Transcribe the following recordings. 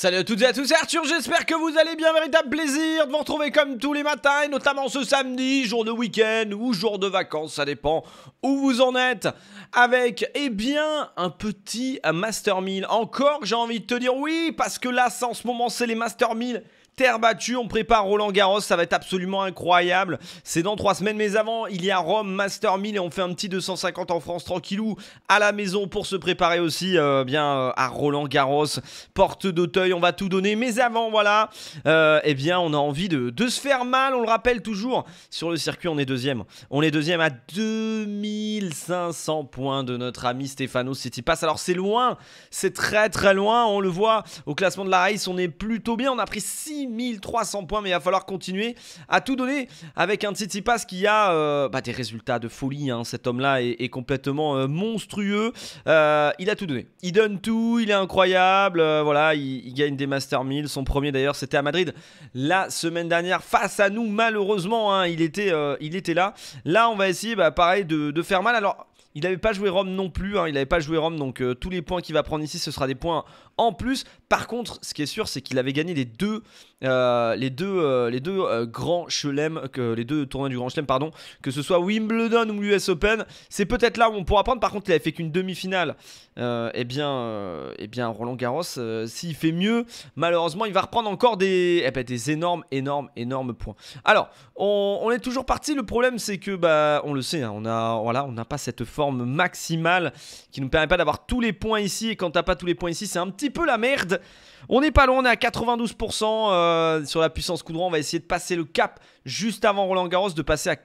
Salut à toutes et à tous, c'est Arthur, j'espère que vous allez bien, véritable plaisir de vous retrouver comme tous les matins, et notamment ce samedi, jour de week-end ou jour de vacances, ça dépend où vous en êtes, avec, eh bien, un petit Master meal. Encore, j'ai envie de te dire oui, parce que là, en ce moment, c'est les Master 1000 Terre battue, on prépare Roland Garros, ça va être absolument incroyable. C'est dans trois semaines, mais avant, il y a Rome, Master 1000 et on fait un petit 250 en France tranquillou à la maison pour se préparer aussi euh, bien euh, à Roland Garros, porte d'Auteuil, on va tout donner. Mais avant, voilà, euh, eh bien, on a envie de, de, se faire mal, on le rappelle toujours. Sur le circuit, on est deuxième. On est deuxième à 2500 points de notre ami Stefano City Pass. Alors, c'est loin, c'est très très loin, on le voit au classement de la race, on est plutôt bien, on a pris 6 1300 points, mais il va falloir continuer à tout donner avec un Tsitsipas qui a euh, bah, des résultats de folie. Hein. Cet homme-là est, complètement euh, monstrueux. Euh, il a tout donné. Il donne tout, il est incroyable. voilà, il, gagne des Master 1000. Son premier d'ailleurs, c'était à Madrid la semaine dernière face à nous, malheureusement. Hein. il, était, il était là. Là, on va essayer, bah, pareil, de, faire mal. Alors, il n'avait pas joué Rome non plus, hein. il n'avait pas joué Rome, donc tous les points qu'il va prendre ici, ce sera des points en plus. Par contre, ce qui est sûr, c'est qu'il avait gagné les deux, euh, les deux, euh, les deux euh, grands chelem, que les deux tournois du Grand Chelem, pardon, que ce soit Wimbledon ou l'US Open. C'est peut-être là où on pourra prendre. Par contre, il avait fait qu'une demi-finale. eh bien, eh bien, Roland Garros, s'il fait mieux, malheureusement, il va reprendre encore des, eh ben, des énormes, énormes, énormes points. Alors, on, est toujours parti. Le problème, c'est que, bah, on le sait, hein, on a, voilà, on n'a pas cette forme maximale qui nous permet pas d'avoir tous les points ici. Et quand t'as pas tous les points ici, c'est un petit peu la merde. On n'est pas loin, on est à 92% euh, sur la puissance coudron On va essayer de passer le cap juste avant Roland Garros, de passer à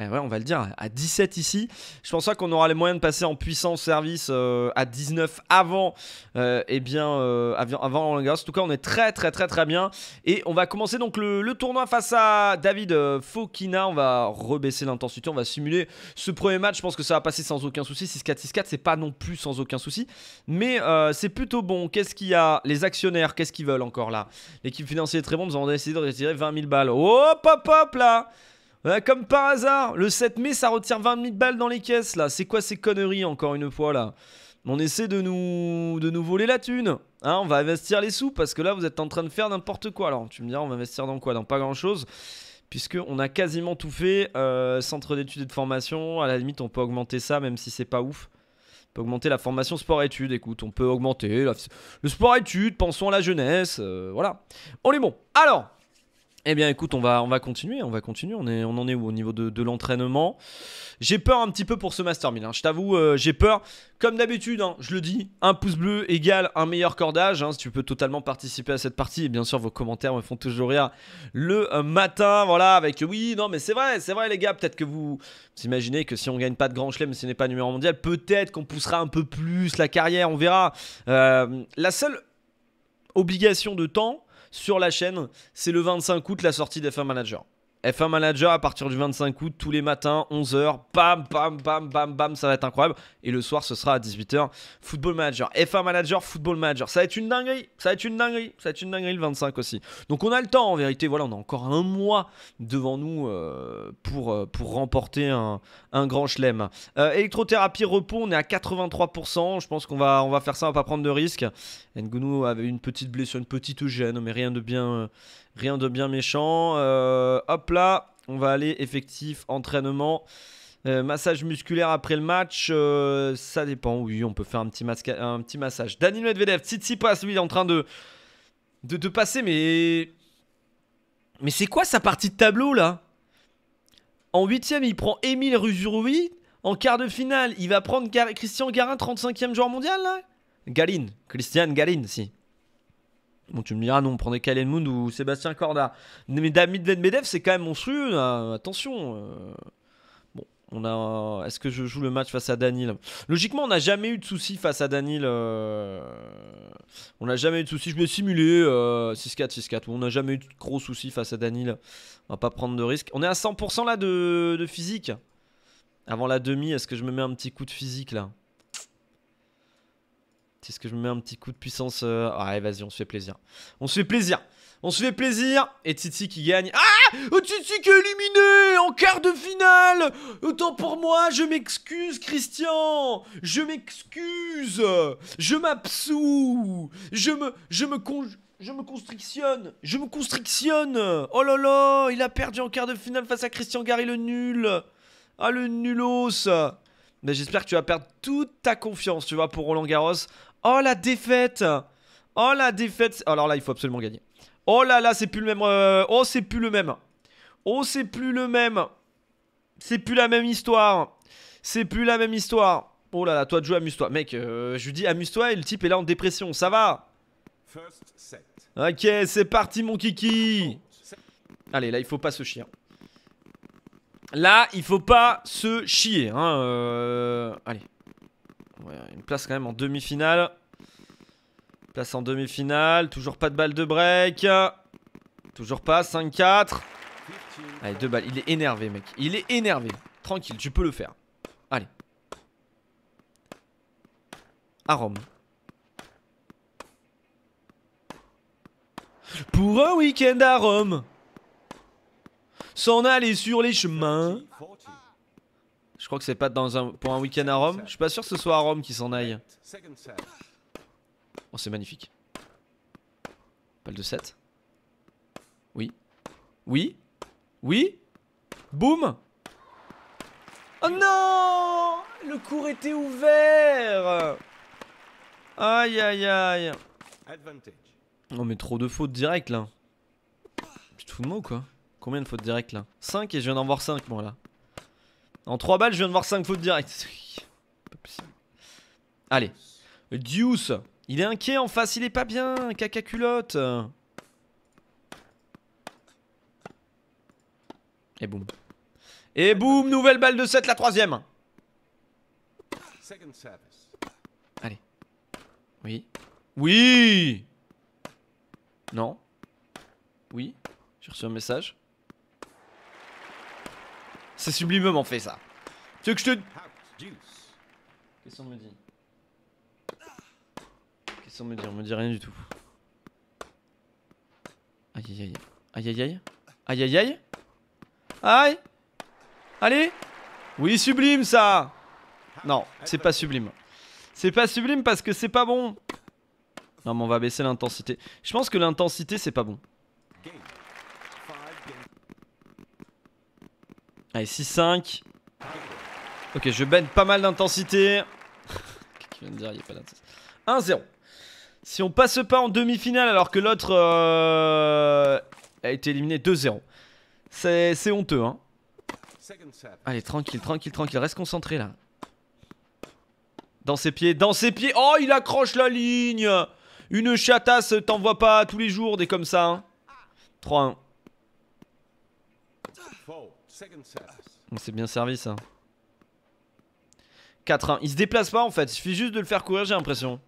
eh ouais, on va le dire, à 17 ici. Je pense pas qu'on aura les moyens de passer en puissance service euh, à 19 avant, euh, eh bien, euh, avant en En tout cas, on est très très très très bien. Et on va commencer donc le, tournoi face à David Fokina. On va rebaisser l'intensité, on va simuler ce premier match. Je pense que ça va passer sans aucun souci. 6-4, 6-4, c'est pas non plus sans aucun souci. Mais c'est plutôt bon. Qu'est-ce qu'il y a Les actionnaires, qu'est-ce qu'ils veulent encore là L'équipe financière est très bonne, nous avons décidé de retirer 20 000 balles. Hop hop hop là comme par hasard, le 7 mai, ça retire 20 000 balles dans les caisses, là. C'est quoi ces conneries, encore une fois, là On essaie de nous, de nous voler la thune. Hein, on va investir les sous, parce que là, vous êtes en train de faire n'importe quoi. Alors, tu me diras, on va investir dans quoi Dans pas grand-chose puisqu'on a quasiment tout fait. Euh, centre d'études et de formation, à la limite, on peut augmenter ça, même si c'est pas ouf. On peut augmenter la formation sport-études, écoute, on peut augmenter le sport-études, pensons à la jeunesse, euh, voilà. On est bon. Alors, eh bien, écoute, on va, on va continuer, on va continuer. On, est, on en est où au niveau de, l'entraînement J'ai peur un petit peu pour ce Master hein. Je t'avoue, euh, j'ai peur. Comme d'habitude, hein, je le dis, un pouce bleu égale un meilleur cordage. Hein. si tu peux totalement participer à cette partie, et bien sûr, vos commentaires me font toujours rire le euh, matin. Voilà, avec oui, non, mais c'est vrai, c'est vrai, les gars. Peut-être que vous, vous imaginez que si on gagne pas de grand chelem, si ce n'est pas numéro mondial, peut-être qu'on poussera un peu plus la carrière, on verra. Euh, la seule obligation de temps, sur la chaîne. C'est le 25 août la sortie d'F1 Manager. F1 Manager à partir du 25 août, tous les matins, 11h, bam, bam, bam, bam, bam, ça va être incroyable. Et le soir, ce sera à 18h, Football Manager, F1 Manager, Football Manager. Ça va être une dinguerie, ça va être une dinguerie, ça va être une dinguerie le 25 aussi. Donc on a le temps en vérité, voilà, on a encore un mois devant nous euh, pour, euh, pour remporter un, grand chelem. Euh, électrothérapie repos, on est à 83%, je pense qu'on va, on va faire ça, on va pas prendre de risques. Ngunu avait une petite blessure, une petite gêne, mais rien de bien, Rien de bien méchant. Euh, hop là, on va aller effectif, entraînement. Euh, massage musculaire après le match, euh, ça dépend. Oui, on peut faire un petit, un petit massage. Danil Medvedev, Tsitsipas, lui, il est en train de, de, passer, mais. Mais c'est quoi sa partie de tableau là En huitième, il prend Emile Ruzuroui. En quart de finale, il va prendre Christian Garin, 35e joueur mondial là Galine, Christian Galine, si. Bon, tu me diras, non, on prenait Kalen Moon ou Sébastien Corda. Mais David Medvedev, c'est quand même monstrueux. Attention. Euh. Bon, on a. Est-ce que je joue le match face à Danil Logiquement, on n'a jamais eu de soucis face à Danil. Euh. On n'a jamais eu de soucis. Je vais simuler 6-4, 6-4. On n'a jamais eu de gros soucis face à Danil. On va pas prendre de risques. On est à 100% là de physique. Avant la demi, est-ce que je me mets un petit coup de physique là c'est ce que je me mets un petit coup de puissance. ah vas-y, on se fait plaisir. On se fait plaisir. On se fait plaisir. Et Titi qui gagne. Ah oh, Titi qui est éliminé en quart de finale. Autant pour moi, je m'excuse, Christian. Je m'excuse. Je m'absous. Je me, je me Je me constrictionne, je me constrictionne. Oh là là, il a perdu en quart de finale face à Christian Gary le nul. Ah le nulos. Mais ben, j'espère que tu vas perdre toute ta confiance, tu vois, pour Roland Garros. Oh la défaite Oh la défaite Alors là, il faut absolument gagner. Oh là là, c'est plus le même. Euh, oh, c'est plus le même. Oh, c'est plus le même. C'est plus la même histoire. C'est plus la même histoire. Oh là là, toi, Joe, amuse-toi. Mec, euh, je lui dis amuse-toi et le type est là en dépression. Ça va First set. Ok, c'est parti, mon kiki. Allez, là, il faut pas se chier. Hein. Là, il faut pas se chier. Hein, euh, allez une place quand même en demi-finale. Place en demi-finale. Toujours pas de balle de break. Toujours pas. 5-4. Allez, deux balles. Il est énervé, mec. Il est énervé. Tranquille, tu peux le faire. Allez. À Rome. Pour un week-end à Rome. S'en aller sur les chemins. Je crois que c'est pas dans un, pour un week-end à Rome. Je suis pas sûr que ce soit à Rome qui s'en aille. Oh, c'est magnifique. le de 7. Oui. Oui. Oui. Boum. Oh non Le cours était ouvert Aïe aïe aïe Non oh, mais trop de fautes directes là. Tu te fous de moi ou quoi Combien de fautes directes là 5 et je viens d'en voir 5 moi là. En 3 balles, je viens de voir 5 fautes directes. Allez. Deuce. Il est inquiet en face, il est pas bien. Caca culotte. Et boum. Et boum, nouvelle balle de 7, la troisième. Allez. Oui. Oui Non. Oui. J'ai reçu un message c'est sublimement fait ça. Tu veux que je te. Qu'est-ce qu'on me dit Qu'est-ce qu'on me dit On me dit rien du tout. Aïe aïe aïe. Aïe aïe aïe. Aïe aïe aïe. Aïe Allez Oui, sublime ça Non, c'est pas sublime. C'est pas sublime parce que c'est pas bon. Non, mais on va baisser l'intensité. Je pense que l'intensité, c'est pas bon. Allez, 6-5. Ok, je bête pas mal d'intensité. 1-0. Si on passe pas en demi-finale alors que l'autre euh, a été éliminé 2-0. C'est honteux, hein. Allez, tranquille, tranquille, tranquille. Reste concentré, là. Dans ses pieds, dans ses pieds. Oh, il accroche la ligne Une chatasse, t'en vois pas tous les jours des comme ça. 3-1. Hein. On bien servi ça. 4-1. Il se déplace pas en fait. Il suffit juste de le faire courir, j'ai l'impression.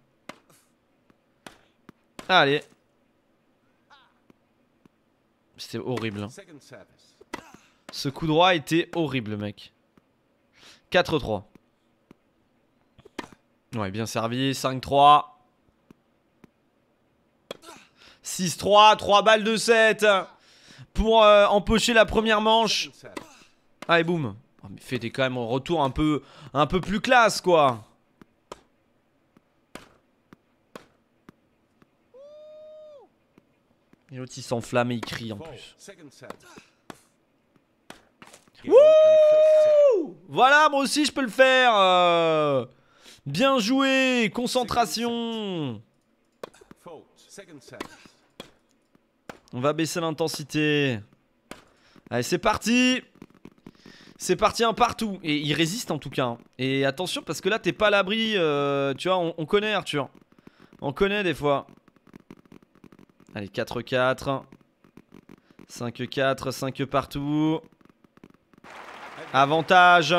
Ah, allez. C'était horrible. Hein. Ce coup droit était horrible, mec. 4-3. Ouais, bien servi. 5-3. 6-3. 3 balles de 7 pour euh, empocher la première manche. Ah boum. Faites oh, quand même un retour un peu, un peu plus classe quoi. Et l'autre il s'enflamme et il crie en plus. voilà, moi aussi je peux le faire. Euh. Bien joué, concentration. On va baisser l'intensité. Allez, c'est parti c'est parti un partout et il résiste en tout cas. Et attention parce que là t'es pas à l'abri, euh, tu vois, on, on, connaît Arthur. On connaît des fois. Allez, 4-4. 5-4, 5 partout. Avantage.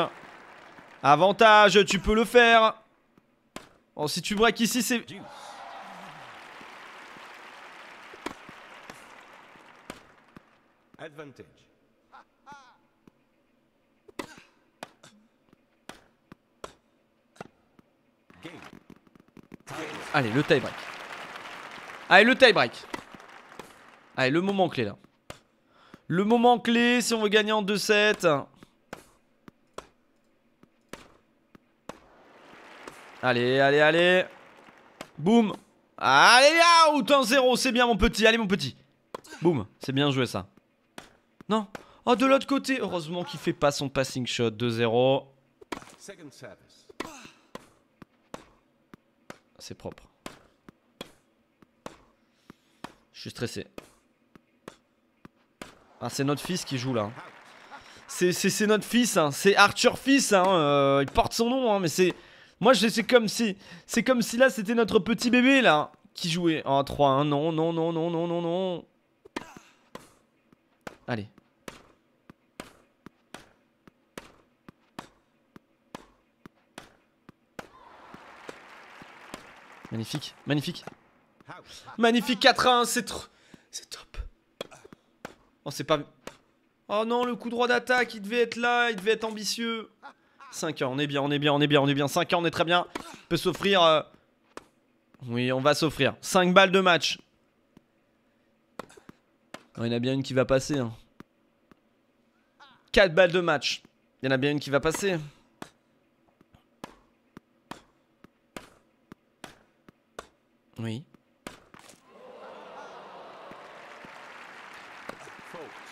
Avantage, tu peux le faire. Oh, si tu breaks ici, c'est... Allez, le tie break. Allez, le tie break. Allez, le moment clé là. Le moment clé si on veut gagner en 2-7. Allez, allez, allez. Boum. Allez, out 1-0, c'est bien mon petit. Allez, mon petit. Boum, c'est bien joué ça. Non. Oh, de l'autre côté. Heureusement qu'il fait pas son passing shot. 2-0. Ah, c'est propre. Je suis stressé. Ah, c'est notre fils qui joue là. C'est notre fils, hein. c'est Arthur fils, hein. euh, il porte son nom, hein, mais c'est... Moi, c'est comme si... C'est comme si là, c'était notre petit bébé, là, qui jouait. Oh 3-1, non, non, non, non, non, non, non. Allez. Magnifique, magnifique. Magnifique 4-1, c'est trop... C'est top. Oh, c'est pas... Oh non, le coup droit d'attaque, il devait être là, il devait être ambitieux. 5 ans, on est bien, on est bien, on est bien, on est bien. 5 ans, on est très bien. On peut s'offrir... Euh, oui, on va s'offrir. 5 balles de match il y en a bien une qui va passer. 4 hein. balles de match. Il y en a bien une qui va passer. Oui.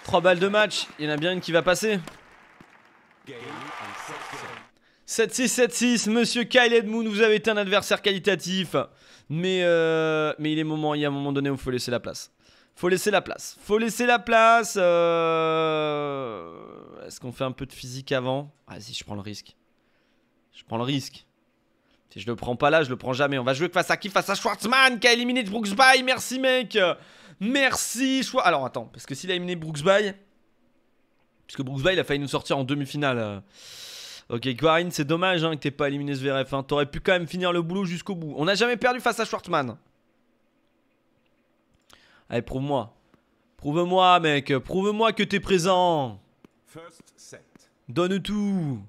3 balles de match. Il y en a bien une qui va passer. 7-6, 7-6. Monsieur Kyle Edmund, vous avez été un adversaire qualitatif. Mais, euh, mais il est moment, il y a un moment donné où il faut laisser la place. Faut laisser la place. Faut laisser la place. Euh, est-ce qu'on fait un peu de physique avant Vas-y, ah, je prends le risque. Je prends le risque. Si je le prends pas là, je le prends jamais. On va jouer face à qui Face à Schwartzman qui a éliminé Brooks Bay. Merci, mec. Merci. Alors, attends. Parce que s'il a éliminé Brooks Bay. Puisque Brooks Bay, il a failli nous sortir en demi-finale. Ok, Guarin, c'est dommage hein, que t'aies pas éliminé ce VRF. Hein. T'aurais pu quand même finir le boulot jusqu'au bout. On n'a jamais perdu face à Schwartzmann. Allez, prouve-moi. Prouve-moi, mec. Prouve-moi que t'es présent. Donne tout.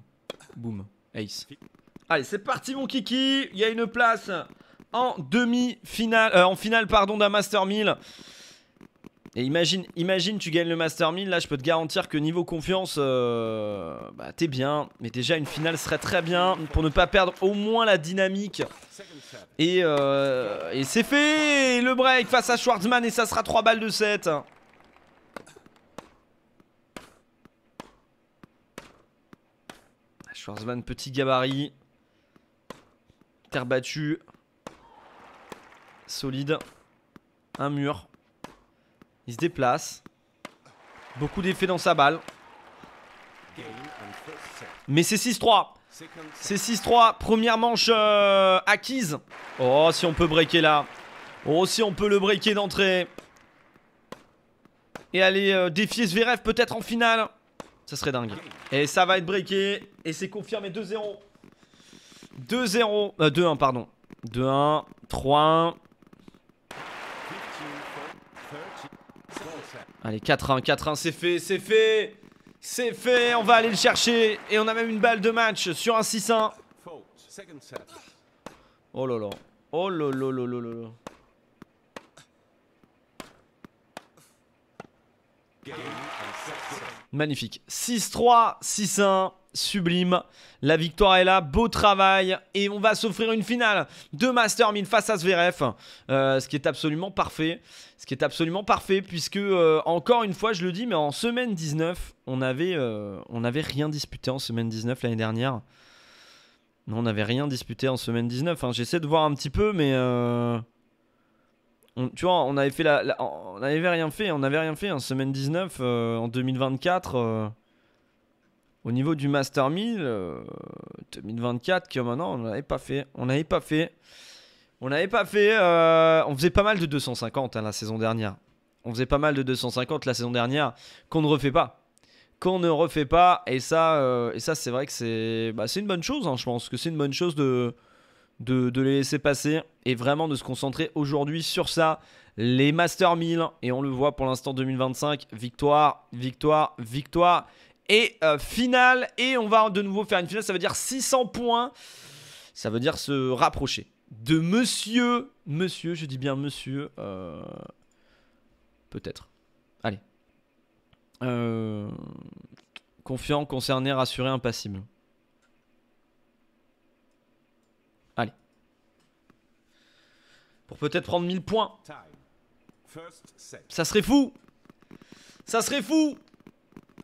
Boum. Ace. Allez, c'est parti, mon kiki. Il y a une place en demi-finale, euh, en finale, pardon, d'un Master 1000. Et imagine, imagine, tu gagnes le Master 1000, là, je peux te garantir que niveau confiance, euh, bah, t'es bien. Mais déjà, une finale serait très bien pour ne pas perdre au moins la dynamique. Et, euh, c'est fait Le break face à Schwartzman, et ça sera 3 balles de 7. Schwartzman, petit gabarit. Terre battue. Solide. Un mur. Il se déplace. Beaucoup d'effets dans sa balle. Mais c'est 6-3. C'est 6-3. Première manche euh, acquise. Oh, si on peut breaker là. Oh, si on peut le breaker d'entrée. Et aller défier euh, défier Zverev peut-être en finale. Ça serait dingue. Et ça va être breaké. Et c'est confirmé 2-0. 2-0. 2-1, pardon. 2-1. 3-1. Allez, 4-1, 4-1, c'est fait, c'est fait C'est fait, on va aller le chercher Et on a même une balle de match sur un 6-1. Oh là Oh là Magnifique. 6-3, 6-1 sublime. La victoire est là, beau travail. Et on va s'offrir une finale de Master face à Zverev. Euh, ce qui est absolument parfait. Ce qui est absolument parfait puisque, euh, encore une fois, je le dis, mais en semaine 19, on n'avait euh, on rien disputé en semaine 19 l'année dernière. Non, on n'avait rien disputé en semaine 19. Hein. J'essaie de voir un petit peu, mais... On, tu vois, on avait fait on rien fait, on n'avait rien fait en semaine 19 en 2024. Au niveau du Master 1000, 2024, qui maintenant, on n'avait pas fait. On n'avait pas fait. On n'avait pas fait. Euh, on faisait pas mal de 250 hein, la saison dernière. On faisait pas mal de 250 la saison dernière qu'on ne refait pas. Qu'on ne refait pas. Et ça, euh, et ça c'est vrai que c'est bah, une bonne chose. Hein, je pense que c'est une bonne chose de, de, les laisser passer et vraiment de se concentrer aujourd'hui sur ça. Les Master 1000. Et on le voit pour l'instant 2025. Victoire, victoire, victoire et euh, finale. Et on va de nouveau faire une finale, ça veut dire 600 points. Ça veut dire se rapprocher de monsieur. Monsieur, je dis bien monsieur. Euh, peut-être. Allez. Euh, confiant, concerné, rassuré, impassible. Allez. Pour peut-être prendre 1000 points. Ça serait fou Ça serait fou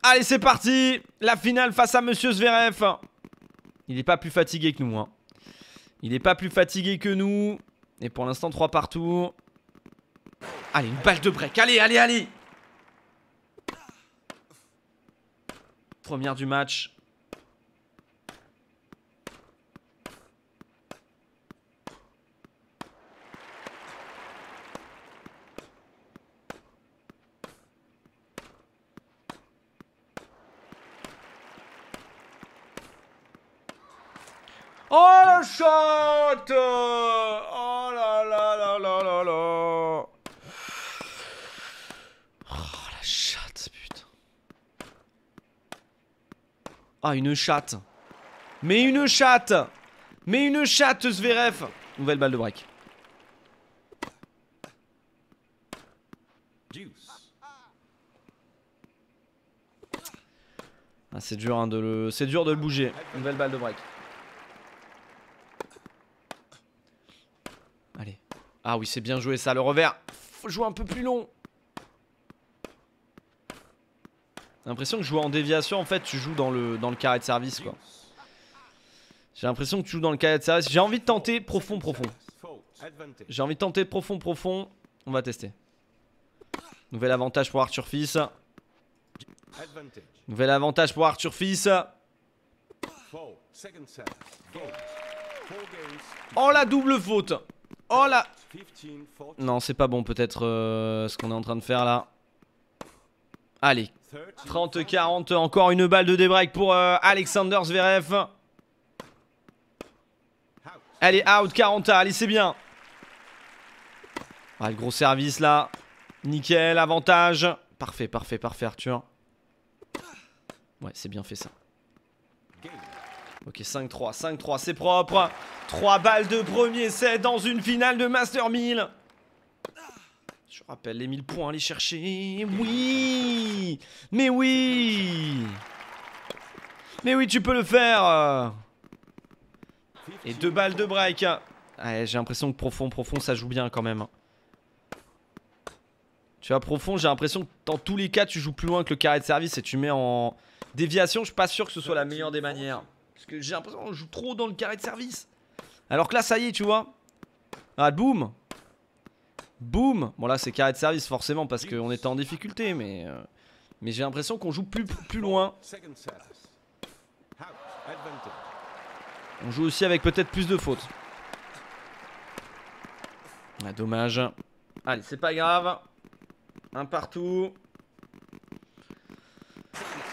Allez, c'est parti La finale face à Monsieur Zverev. Il n'est pas plus fatigué que nous. Hein. Il n'est pas plus fatigué que nous. Et pour l'instant, 3 partout. Allez, une balle de break. Allez, allez, allez Première du match. shot Oh là là là là là Oh la chatte, putain. Ah, une chatte. Mais une chatte Mais une chatte, Zverev Nouvelle balle de break. Ah, c'est dur, hein, de le... dur de le bouger. Nouvelle balle de break. Ah oui, c'est bien joué ça, le revers. Faut jouer un peu plus long. J'ai l'impression que je joue en déviation, en fait, tu joues dans le, dans le carré de service, quoi. J'ai l'impression que tu joues dans le carré de service. J'ai envie de tenter profond, profond. J'ai envie de tenter profond, profond. On va tester. Nouvel avantage pour Arthur Fils. Nouvel avantage pour Arthur Fils. Oh la double faute Oh là Non, c'est pas bon peut-être euh, ce qu'on est en train de faire là. Allez. 30-40, encore une balle de débreak pour euh, Alexander Zverev. Allez, out, 40 allez, c'est bien. Ah, le gros service là. Nickel, avantage. Parfait, parfait, parfait, Arthur. Ouais, c'est bien fait ça. Ok, 5-3, 5-3, c'est propre. 3 balles de premier set dans une finale de Master 1000. Je rappelle les 1000 points, les chercher. Oui Mais oui Mais oui, tu peux le faire Et deux balles de break. Ah, j'ai l'impression que profond, profond, ça joue bien quand même. Tu vois, profond, j'ai l'impression que dans tous les cas, tu joues plus loin que le carré de service et tu mets en déviation. Je suis pas sûr que ce soit la meilleure des manières. Parce que j'ai l'impression qu'on joue trop dans le carré de service. Alors que là, ça y est, tu vois. Ah, boum Boum Bon là, c'est carré de service forcément parce qu'on était en difficulté, mais... Euh, mais j'ai l'impression qu'on joue plus, plus loin. On joue aussi avec peut-être plus de fautes. Ah, dommage. Allez, c'est pas grave. Un partout.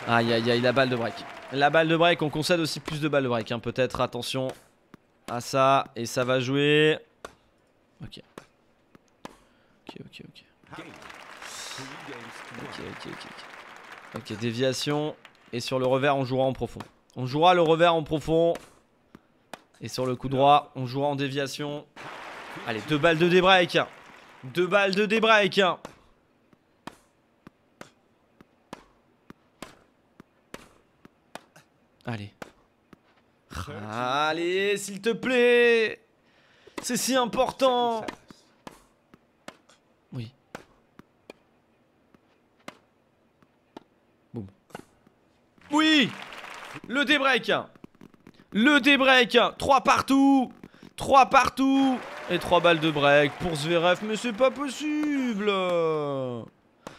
Aïe, aïe, aïe, la balle de break. La balle de break, on concède aussi plus de balles de break, hein. peut-être. Attention à ça. Et ça va jouer. Ok. Ok, ok, ok. Ok, ok, ok. Ok, déviation. Et sur le revers, on jouera en profond. On jouera le revers en profond. Et sur le coup droit, on jouera en déviation. Allez, deux balles de débreak. Deux balles de débreak. Allez. Allez, s'il te plaît C'est si important Oui. Oui Le débreak Le débreak trois partout trois partout Et trois balles de break pour Zverev, mais c'est pas possible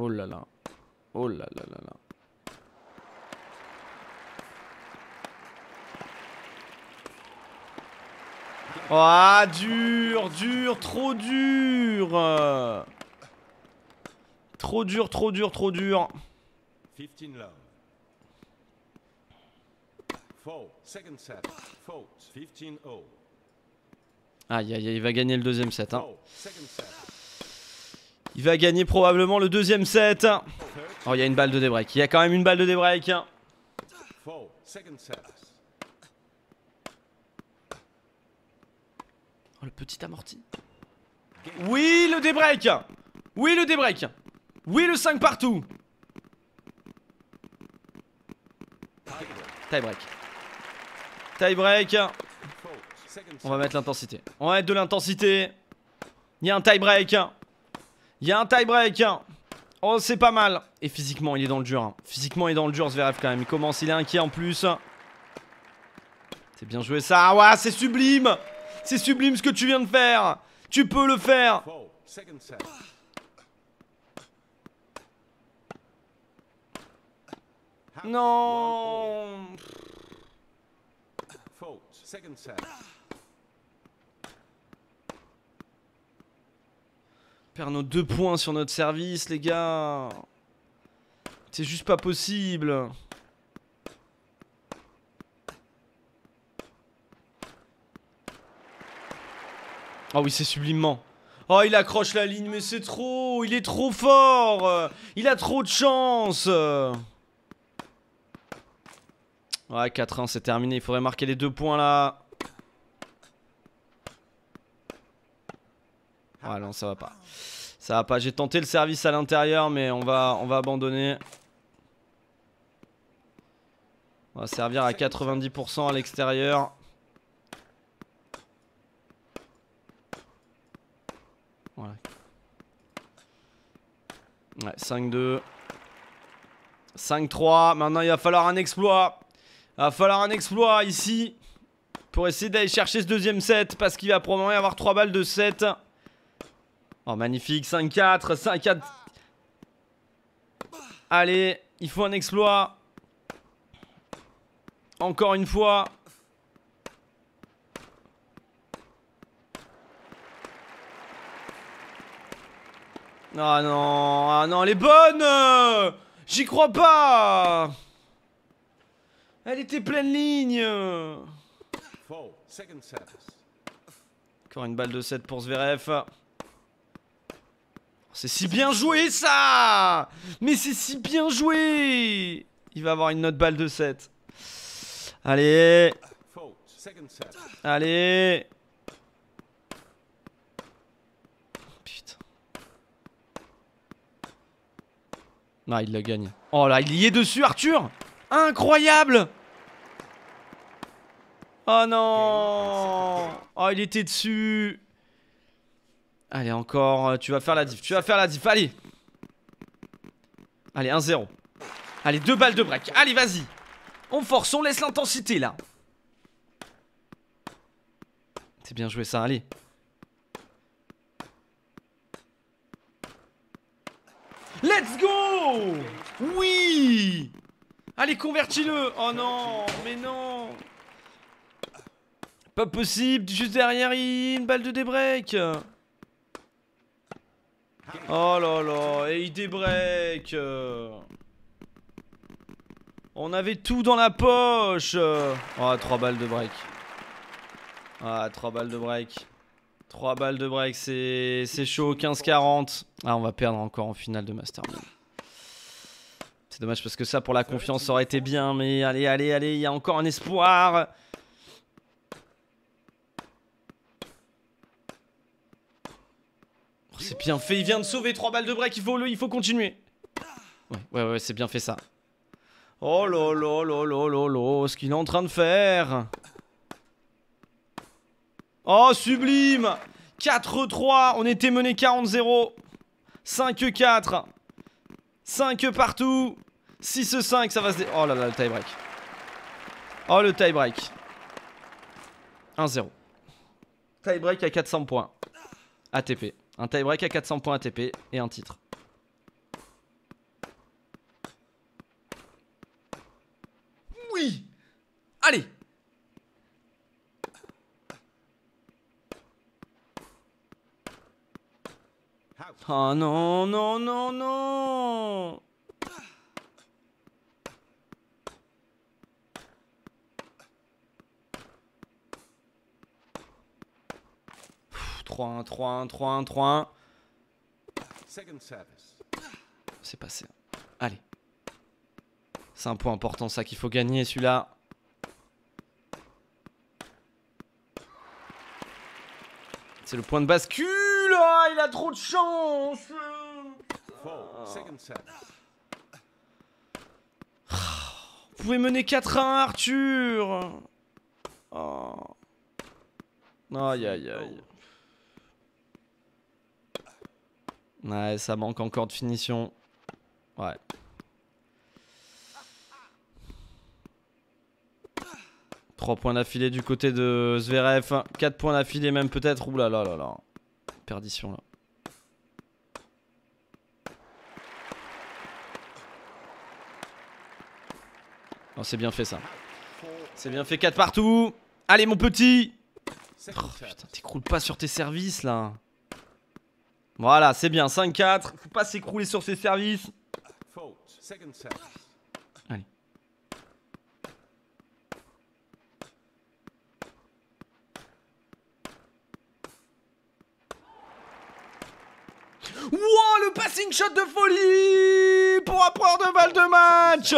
Oh là là. Oh là là là là. oh, dur, dur, trop dur Trop dur, trop dur, trop dur. 15 love. Second set. 15 0. Aïe, aïe, aïe, il va gagner le deuxième set. Hein. Il va gagner probablement le deuxième set. Oh, il y a une balle de débreak. Il y a quand même une balle de débreak. Oh, le petit amorti. Oui, le débreak Oui, le débreak Oui, le 5 partout Tie break. Tie break. On va mettre l'intensité. On va mettre de l'intensité. Il y a un tie break. Il y a un tie break. Hein. Oh, c'est pas mal. Et physiquement, il est dans le dur. Hein. Physiquement, il est dans le dur, Zverev, quand même. Il commence, il est inquiet en plus. C'est bien joué, ça. Ah ouais c'est sublime. C'est sublime ce que tu viens de faire. Tu peux le faire. Non. Faire nos deux points sur notre service, les gars. C'est juste pas possible. Oh oui, c'est sublimement. Oh, il accroche la ligne, mais c'est trop Il est trop fort Il a trop de chance Ouais, 4 ans c'est terminé. Il faudrait marquer les deux points, là. Ouais, non, ça va pas. Ça va pas. J'ai tenté le service à l'intérieur, mais on va, on va abandonner. On va servir à 90% à l'extérieur. Voilà. Ouais, 5-2. 5-3. Maintenant, il va falloir un exploit. Il va falloir un exploit ici pour essayer d'aller chercher ce deuxième set parce qu'il va probablement y avoir 3 balles de set. Oh, magnifique. 5-4, 5-4. Allez, il faut un exploit. Encore une fois. Ah non, ah non, elle est bonne J'y crois pas Elle était pleine ligne Encore une balle de 7 pour Zverev. C'est si bien joué ça Mais c'est si bien joué Il va avoir une note balle de 7. Allez Allez Putain. Non, il la gagne. Oh là, il y est dessus, Arthur Incroyable Oh non Oh, il était dessus Allez, encore. Euh, tu vas faire la diff. Tu vas faire la diff. Allez. Allez, 1-0. Allez, deux balles de break. Allez, vas-y. On force, on laisse l'intensité là. C'est bien joué ça, allez. Let's go Oui Allez, convertis-le Oh non Mais non Pas possible, juste derrière, une balle de débreak Oh là là, et il débreak On avait tout dans la poche Oh, 3 balles de break. Ah, trois balles de break. Trois balles de break, c'est chaud, 15-40. Ah, on va perdre encore en finale de Mastermind. C'est dommage parce que ça, pour la confiance, ça aurait été bien. Mais allez, allez, allez, il y a encore un espoir. c'est bien fait. Il vient de sauver 3 balles de break. Il faut, le, il faut continuer. Ouais, ouais, ouais, c'est bien fait ça. Oh là là ce qu'il est en train de faire. Oh, sublime 4-3, on était mené 40-0. 5-4. 5 partout. 6-5, ça va se... Dé oh là là, le tie-break. Oh, le tie-break. 1-0. Tie-break à 400 points. ATP. Un tie-break à 400 points ATP et un titre. Oui Allez Oh non, non, non, non 3-1, 3-1, 3-1, 3-1. C'est passé. Allez. C'est un point important ça qu'il faut gagner celui-là. C'est le point de bascule ah, Il a trop de chance Vous pouvez mener 4-1 Arthur oh. Aïe aïe aïe Ouais, ça manque encore de finition. Ouais. Trois points d'affilée du côté de Zverev. quatre points d'affilée même peut-être. Ouh là là là là. Perdition là. Non, c'est bien fait ça. C'est bien fait 4 partout. Allez mon petit. Oh, putain, t'écroules pas sur tes services là. Voilà, c'est bien. 5-4. Faut pas s'écrouler sur ses services. Allez. Wow, le passing shot de folie pour apprendre de balles de match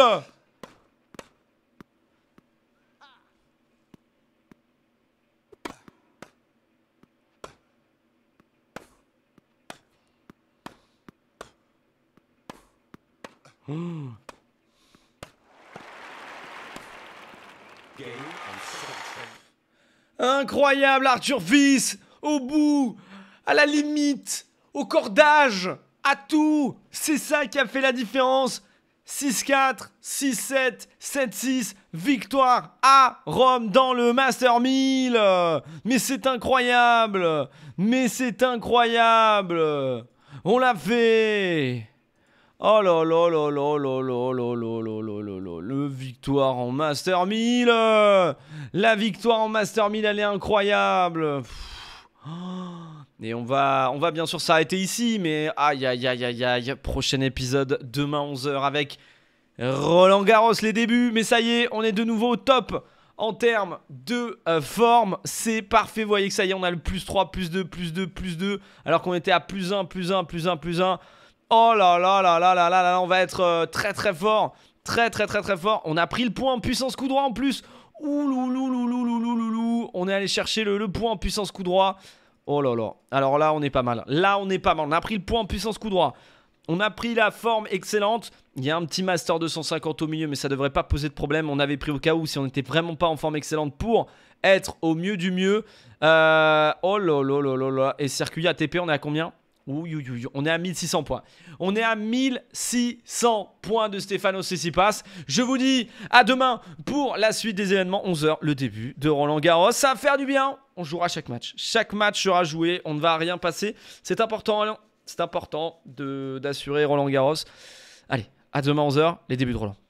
Incroyable Arthur Fils Au bout À la limite Au cordage À tout C'est ça qui a fait la différence 6-4, 6-7, 7-6, victoire à Rome dans le Master 1000 Mais c'est incroyable Mais c'est incroyable On l'a fait Oh là là là là là là là là Le victoire en Master 1000 La victoire en Master 1000, elle est incroyable Et on va, on va bien sûr s'arrêter ici, mais aïe aïe aïe aïe aïe, prochain épisode demain 11h avec Roland Garros les débuts, mais ça y est, on est de nouveau au top en termes de forme, c'est parfait. Vous voyez que ça y est, on a le plus 3, plus 2, plus 2, plus 2, alors qu'on était à plus 1, plus 1, plus 1, plus 1. Oh là là là là là là là, on va être euh, très très fort. Très très très très fort. On a pris le point en puissance coup droit en plus. Ouloulouloulouloulouloulou. On est allé chercher le, point en puissance coup droit. Oh là là. Alors là, on est pas mal. Là, on est pas mal. On a pris le point en puissance coup droit. On a pris la forme excellente. Il y a un petit master 250 au milieu, mais ça devrait pas poser de problème. On avait pris au cas où si on n'était vraiment pas en forme excellente pour être au mieux du mieux. Euh, oh là là là là là. Et circuit ATP, on est à combien on est à 1600 points. On est à 1600 points de Stéphano Sissipas Je vous dis à demain pour la suite des événements. 11h, le début de Roland Garros. Ça va faire du bien. On jouera chaque match. Chaque match sera joué. On ne va rien passer. C'est important, C'est important d'assurer Roland Garros. Allez, à demain 11h, les débuts de Roland.